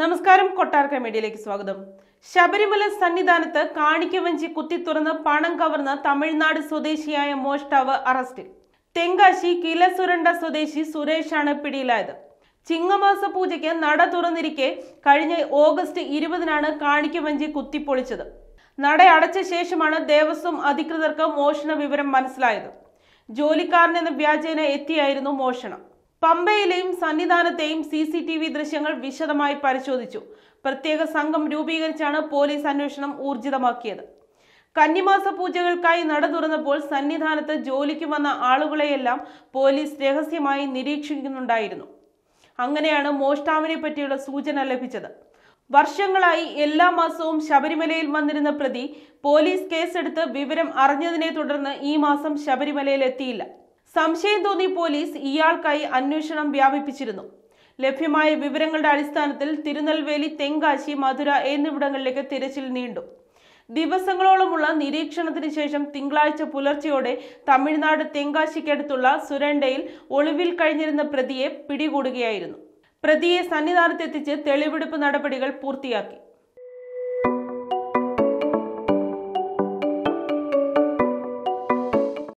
നമസ്കാരം കൊട്ടാർ മീഡിയയിലേക്ക് സ്വാഗതം ശബരിമല സന്നിധാനത്ത് കാണിക്കവഞ്ചി കുത്തിത്തുറന്ന് പണം കവർന്ന തമിഴ്നാട് സ്വദേശിയായ മോഷ്ടാവ് അറസ്റ്റിൽ തെങ്കാശി കിലസുരണ്ട സ്വദേശി സുരേഷാണ് പിടിയിലായത് ചിങ്ങമാസ പൂജയ്ക്ക് നട തുറന്നിരിക്കെ കഴിഞ്ഞ ഓഗസ്റ്റ് ഇരുപതിനാണ് കാണിക്കവഞ്ചി കുത്തിപ്പൊളിച്ചത് നട അടച്ച ശേഷമാണ് ദേവസ്വം അധികൃതർക്ക് മോഷണ വിവരം മനസ്സിലായത് ജോലിക്കാരനെന്ന വ്യാജേന എത്തിയായിരുന്നു മോഷണം പമ്പയിലെയും സന്നിധാനത്തെയും സി സി ടി വി ദൃശ്യങ്ങൾ വിശദമായി പരിശോധിച്ചു പ്രത്യേക സംഘം രൂപീകരിച്ചാണ് പോലീസ് അന്വേഷണം ഊർജിതമാക്കിയത് കന്നിമാസ പൂജകൾക്കായി നട തുറന്നപ്പോൾ സന്നിധാനത്ത് ജോലിക്ക് വന്ന ആളുകളെയെല്ലാം പോലീസ് രഹസ്യമായി നിരീക്ഷിക്കുന്നുണ്ടായിരുന്നു അങ്ങനെയാണ് മോഷ്ടാവിനെ പറ്റിയുള്ള സൂചന ലഭിച്ചത് വർഷങ്ങളായി എല്ലാ മാസവും ശബരിമലയിൽ വന്നിരുന്ന പ്രതി പോലീസ് കേസെടുത്ത് വിവരം അറിഞ്ഞതിനെ തുടർന്ന് ഈ മാസം ശബരിമലയിൽ എത്തിയില്ല സംശയം തോന്നി പോലീസ് ഇയാൾക്കായി അന്വേഷണം വ്യാപിപ്പിച്ചിരുന്നു ലഭ്യമായ വിവരങ്ങളുടെ അടിസ്ഥാനത്തിൽ തിരുനെൽവേലി തെങ്കാശി മധുര എന്നിവിടങ്ങളിലേക്ക് തിരച്ചിൽ നീണ്ടു ദിവസങ്ങളോളമുള്ള നിരീക്ഷണത്തിന് ശേഷം തിങ്കളാഴ്ച പുലർച്ചെയോടെ തമിഴ്നാട് തെങ്കാശിക്കടുത്തുള്ള സുരണ്ടയിൽ ഒളിവിൽ കഴിഞ്ഞിരുന്ന പ്രതിയെ പിടികൂടുകയായിരുന്നു പ്രതിയെ സന്നിധാനത്തെത്തിച്ച് തെളിവെടുപ്പ് നടപടികൾ പൂർത്തിയാക്കി